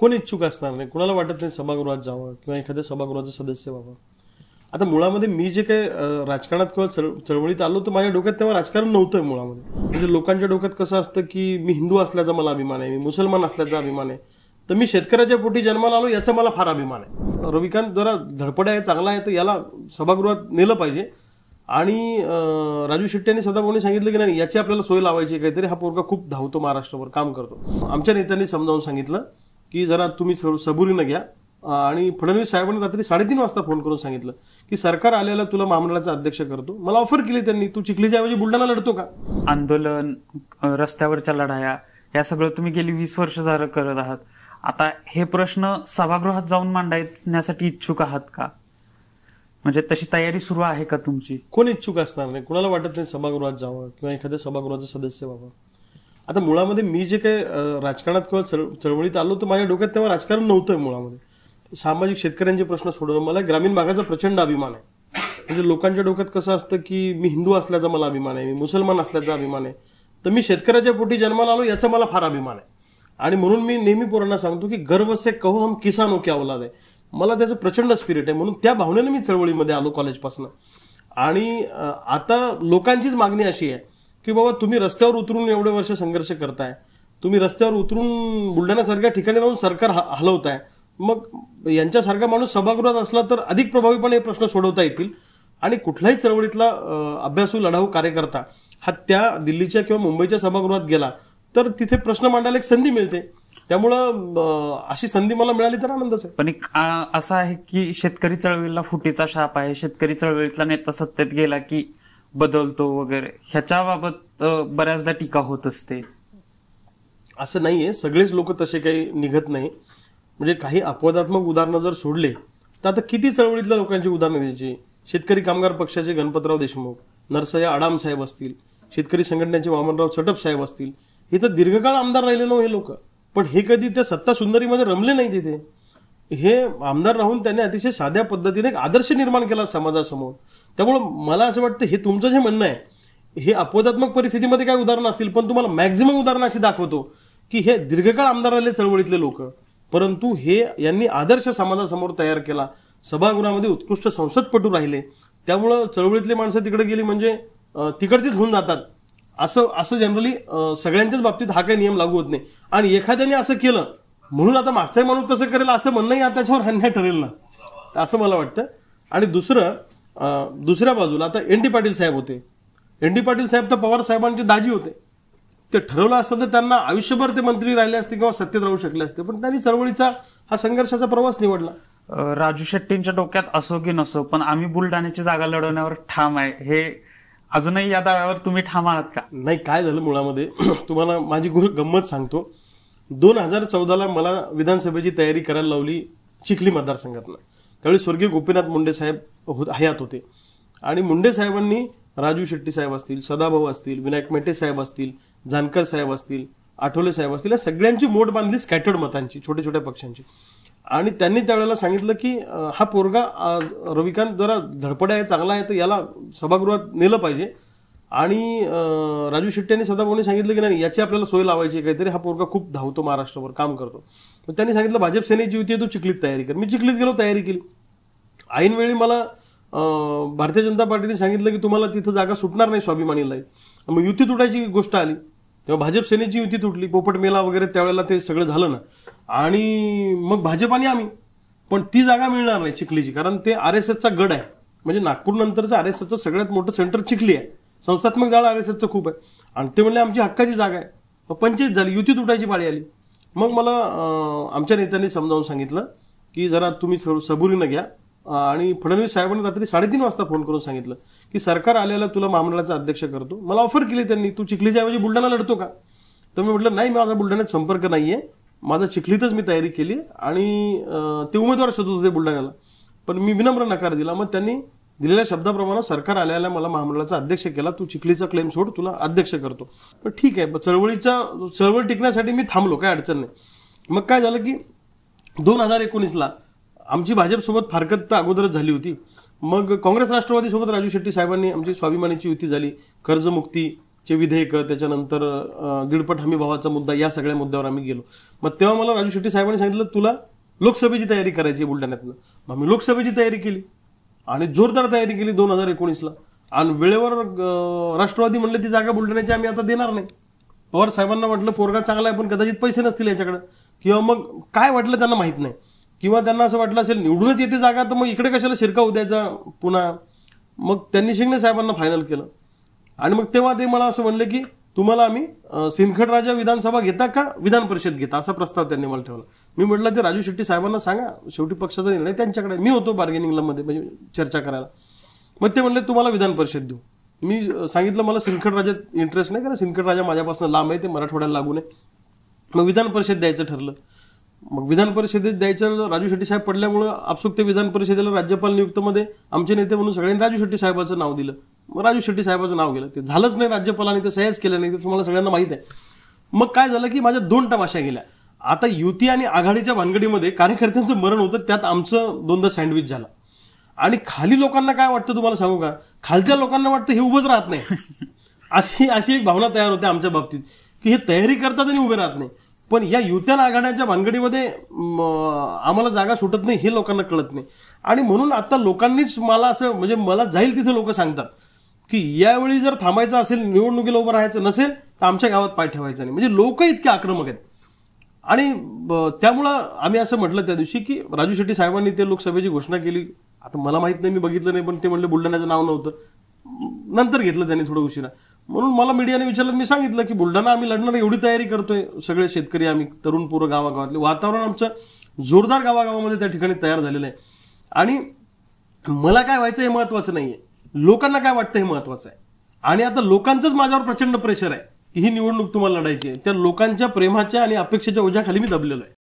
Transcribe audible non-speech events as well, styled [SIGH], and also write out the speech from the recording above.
कोण इच्छुक असणार नाही कोणाला वाटत नाही सभागृहात जावं किंवा एखाद्या सभागृहाचं सदस्य व्हावं आता मुळामध्ये मी जे काही राजकारणात किंवा चळवळीत आलो तर माझ्या डोक्यात तेव्हा राजकारण नव्हतं मुळामध्ये म्हणजे लोकांच्या डोक्यात कसं असतं की मी हिंदू असल्याचा मला अभिमान आहे मी मुसलमान असल्याचा अभिमान आहे तर मी शेतकऱ्याच्या पोटी जन्माला आलो याचा मला फार अभिमान आहे रविकांत जरा धडपड आहे चांगला आहे तर याला सभागृहात नेलं पाहिजे आणि राजू शेट्टी यांनी कोणी सांगितलं की नाही याची आपल्याला सोय लावायची काहीतरी हा पोरगा खूप धावतो महाराष्ट्रावर काम करतो आमच्या नेत्यांनी समजावून सांगितलं की जरा तुम्ही सबुरीनं घ्या आणि फडणवीस साहेबांनी रात्री साडेतीन वाजता फोन करून सांगितलं की सरकार आलेला तुला महामंडळाचा अध्यक्ष करतो मला ऑफर केली त्यांनी तू चिखलीच्या ऐवजी बुलढाणा लढतो का आंदोलन रस्त्यावरच्या लढाया या सगळं तुम्ही गेली वीस वर्ष झालं करत आहात आता हे प्रश्न सभागृहात जाऊन मांडण्यासाठी इच्छुक आहात का म्हणजे तशी तयारी सुरू आहे का तुमची कोण इच्छुक असणार नाही कुणाला वाटत नाही सभागृहात जावं किंवा एखाद्या सभागृहाचं सदस्य व्हावं आता मुळामध्ये मी जे काही राजकारणात किंवा चळवळीत आलो तर माझ्या डोक्यात तेव्हा राजकारण नव्हतं मुळामध्ये सामाजिक शेतकऱ्यांचे प्रश्न सोडवणं मला ग्रामीण भागाचा प्रचंड अभिमान आहे म्हणजे लोकांच्या डोक्यात कसं असतं की मी हिंदू असल्याचा मला अभिमान आहे मी मुसलमान असल्याचा अभिमान आहे तर मी शेतकऱ्याच्या पोटी जन्माला आलो याचा मला फार अभिमान आहे आणि म्हणून मी नेहमी पोरांना सांगतो की गर्व से कहो हम किसान ओके अवलाद आहे मला त्याचं प्रचंड स्पिरिट आहे म्हणून त्या भावनेनं मी चळवळीमध्ये आलो कॉलेजपासून आणि आता लोकांचीच मागणी अशी आहे की बाबा तुम्ही रस्त्यावर उतरून एवढे वर्ष संघर्ष करताय तुम्ही रस्त्यावर उतरून बुलढाण्यासारख्या ठिकाणी जाऊन सरकार हलवताय मग यांच्यासारखा माणूस सभागृहात असला तर अधिक प्रभावीपणे हे प्रश्न सोडवता येतील आणि कुठल्याही चळवळीतला अभ्यासू लढाऊ कार्यकर्ता हा त्या दिल्लीच्या किंवा मुंबईच्या सभागृहात गेला तर तिथे प्रश्न मांडायला एक संधी मिळते त्यामुळं अशी संधी मला मिळाली तर आनंदच आहे पण एक असं आहे की शेतकरी चळवळीला फुटीचा शाप आहे शेतकरी चळवळीतला नेता सत्तेत गेला की बदलतो वगैरे बाबत बऱ्याचदा टीका होत असते असं नाहीये सगळेच लोक तसे काही निघत नाही म्हणजे काही अपवादात्मक उदाहरणं जर सोडले तर आता किती चळवळीतल्या लोकांची उदाहरणं द्यायची शेतकरी कामगार पक्षाचे गणपतराव देशमुख नरसया आडाम साहेब असतील शेतकरी संघटनेचे वामनराव चटप साहेब असतील हे तर दीर्घकाळ आमदार राहिले नव्हते हे लोक पण हे कधी त्या सत्ता सुंदरीमध्ये रमले नाही तिथे हे आमदार राहून त्यांनी अतिशय साध्या पद्धतीने एक आदर्श निर्माण केला समाजासमोर त्यामुळं मला असं वाटतं हे तुमचं जे म्हणणं आहे हे अपवादात्मक परिस्थितीमध्ये काय उदाहरण असतील पण तुम्हाला मॅक्झिमम उदाहरण अशी दाखवतो की हे दीर्घकाळ आमदार राहिले चळवळीतले लोक परंतु हे यांनी आदर्श समाजासमोर तयार केला सभागृहामध्ये उत्कृष्ट संसदपटू राहिले त्यामुळं चळवळीतले माणसं तिकडे गेली म्हणजे तिकडचेच होऊन जातात असं असं जनरली सगळ्यांच्याच बाबतीत हा काही नियम लागू होत नाही आणि एखाद्याने असं केलं म्हणून आता मागचाही माणूस तसं करेल असं म्हणणंही त्याच्यावर अन्याय ठरेल ना असं मला वाटतं आणि दुसरं दुसऱ्या बाजूला आता एन डी पाटील साहेब होते एन डी पाटील साहेब तर पवार साहेबांचे दाजी होते ते ठरवलं असतं तर त्यांना आयुष्यभर ते मंत्री राहिले असते किंवा सत्तेत राहू शकले असते पण त्यांनी चळवळीचा हा संघर्षाचा प्रवास निवडला राजू शेट्टींच्या डोक्यात असो की नसो पण आम्ही बुलढाण्याची जागा लढवण्यावर ठाम आहे हे अजूनही या दाव्यावर तुम्ही ठाम आहात का नाही काय झालं मुळामध्ये [CLEARS THROAT] तुम्हाला माझी गुरु गंमत सांगतो दोन हजार चौदाला मला विधानसभेची तयारी करायला लावली चिखली मतदारसंघातनं त्यावेळी स्वर्गीय गोपीनाथ मुंडे साहेब होत हयात होते आणि मुंडे साहेबांनी राजू शेट्टी साहेब असतील सदाभाऊ असतील विनायक मेटे साहेब असतील जानकर साहेब असतील आठवले साहेब असतील या सगळ्यांची मोठ बांधली स्कॅटर्ड मतांची छोट्या छोट्या पक्षांची आणि त्यांनी त्यावेळेला सांगितलं की हा पोरगा रविकांत जरा धडपड आहे चांगला आहे तर याला सभागृहात नेलं पाहिजे आणि राजू शेट्टी यांनी सदाभाऊने सांगितलं की नाही याची आपल्याला सोय लावायची काहीतरी हा पोरगा खूप धावतो महाराष्ट्रावर काम करतो मग त्यांनी सांगितलं भाजप सेनेची युती आहे तू चिखलीत तयारी कर मी चिखलीत गेलो तयारी केली ऐनवेळी मला भारतीय जनता पार्टीने सांगितलं की तुम्हाला तिथं जागा सुटणार नाही स्वाभिमानीला मग युती तुटायची गोष्ट आली तेव्हा भाजप सेनेची युती तुटली पोपट मेला वगैरे त्यावेळेला ते सगळं झालं ना आणि मग भाजप आणि आम्ही पण ती जागा मिळणार नाही चिखलीची कारण ते आर एस एसचा गड आहे म्हणजे नागपूरनंतरचं आर एस एसचं सगळ्यात मोठं सेंटर चिखली आहे संस्थात्मक जाळं आर एस खूप आहे आणि ते म्हणले आमची हक्काची जागा आहे मग पंचायत झाली युती तुटायची पाळी आली मग मला आमच्या नेत्यांनी समजावून सांगितलं की जरा तुम्ही सबुरीनं घ्या आणि फडणवीस साहेबांनी रात्री साडेतीन वाजता फोन करून सांगितलं की सरकार आलेलं तुला महामंडळाचा अध्यक्ष करतो मला ऑफर केली त्यांनी तू चिखलीच्या ऐवजी बुलढाणा लढतो का तर मी म्हटलं नाही माझा बुलढाण्यात संपर्क नाही आहे माझा चिखलीतच मी तयारी केली आणि ते उमेदवार शोधत होते बुलढाण्याला पण मी विनम्र नकार दिला मग त्यांनी दिलेल्या शब्दाप्रमाणे सरकार आल्याला मला महामंडळाचा अध्यक्ष केला तू चिखलीचा क्लेम सोड तुला अध्यक्ष करतो पण ठीक आहे चळवळीचा चळवळ टिकण्यासाठी मी थांबलो काय अडचण नाही मग काय झालं की दोन हजार एकोणीसला आमची भाजपसोबत फारकत तर अगोदरच झाली होती मग काँग्रेस राष्ट्रवादीसोबत राजू शेट्टी साहेबांनी आमची स्वाभिमानीची युती झाली कर्जमुक्तीचे विधेयक त्याच्यानंतर दीडपट हमी भावाचा मुद्दा या सगळ्या मुद्द्यावर आम्ही गेलो मग तेव्हा मला राजू शेट्टी साहेबांनी सांगितलं तुला लोकसभेची तयारी करायची बुलढाण्यातनं मग मी लोकसभेची तयारी केली आणि जोरदार तयारी केली दोन हजार एकोणीसला आणि वेळेवर राष्ट्रवादी म्हणले ती जागा बुलढाण्याची आम्ही आता देणार नाही पवार साहेबांना म्हटलं पोरगा चांगला आहे पण कदाचित पैसे नसतील याच्याकडे किंवा मग काय वाटलं त्यांना माहीत नाही किंवा त्यांना असं वाटलं असेल निवडूनच येते जागा तर मग इकडे कशाला शिरकावू द्यायचा पुन्हा मग त्यांनी शिंगणे साहेबांना फायनल केलं आणि मग तेव्हा ते मला असं म्हणलं की तुम्हाला आम्ही सिंदखेड राजा विधानसभा घेता का विधान परिषद घेता असा प्रस्ताव त्यांनी मला ठेवला मी म्हटलं ते राजू शेट्टी साहेबांना सांगा शेवटी पक्षाचा निर्णय त्यांच्याकडे मी होतो बार्गेनिंगला मध्ये म्हणजे चर्चा करायला मग ते म्हणले तुम्हाला विधान परिषद देऊ मी सांगितलं मला सिंदखेड राजात इंटरेस्ट नाही कारण सिंदखेड राजा माझ्यापासून लांब आहे ते मराठवाड्याला लागू नये मग विधान परिषद द्यायचं ठरलं मग विधान परिषदेत द्यायचं राजू शेट्टी साहेब पडल्यामुळं आपसुक ते विधान परिषदेला राज्यपाल नियुक्तमध्ये आमचे नेते म्हणून सगळ्यांनी राजू शेट्टी साहेबाचं नाव दिलं मग राजू शेट्टी साहेबाचं नाव गेलं ते झालंच नाही राज्यपालांनी ते सहज केलं नाही ते तुम्हाला सगळ्यांना माहीत आहे मग काय झालं की माझ्या दोन तमाशा गेल्या आता युती आणि आघाडीच्या भानगडीमध्ये कार्यकर्त्यांचं मरण होतं त्यात आमचं दोनदा सँडविच झालं आणि खाली लोकांना काय वाटतं तुम्हाला सांगू का खालच्या लोकांना वाटतं हे उभंच राहत नाही अशी अशी एक भावना तयार होते आमच्या बाबतीत की हे तयारी करतात आणि उभे राहत नाही पण या युत्या आघाड्याच्या भानगडीमध्ये आम्हाला जागा सुटत नाही हे लोकांना कळत नाही आणि म्हणून आता लोकांनीच मला असं म्हणजे मला जाईल तिथे लोक सांगतात की यावेळी जर थांबायचं असेल निवडणुकीला उभं राहायचं नसेल तर आमच्या गावात पाय ठेवायचा नाही म्हणजे लोक इतके आक्रमक आहेत आणि त्यामुळं आम्ही असं म्हटलं त्या दिवशी की राजू शेट्टी साहेबांनी ते लोकसभेची घोषणा केली आता मला माहीत नाही मी बघितलं नाही पण ते म्हणले बुलढाण्याचं नाव नव्हतं नंतर घेतलं त्यांनी थोडं उशिरा म्हणून मला मीडियाने विचारलं मी सांगितलं की बुलढाणा आम्ही लढणार एवढी तयारी करतोय सगळे शेतकरी आम्ही तरुण पूर्व गावागावातले वातावरण आमचं जोरदार गावागावामध्ये त्या ठिकाणी तयार झालेलं आहे आणि मला काय व्हायचं हे महत्वाचं नाहीये लोकांना काय वाटतं हे महत्वाचं आहे आणि आता लोकांचंच माझ्यावर प्रचंड प्रेशर आहे की ही निवडणूक तुम्हाला लढायची आहे त्या लोकांच्या प्रेमाच्या आणि अपेक्षेच्या ओझ्याखाली मी दबलेलो आहे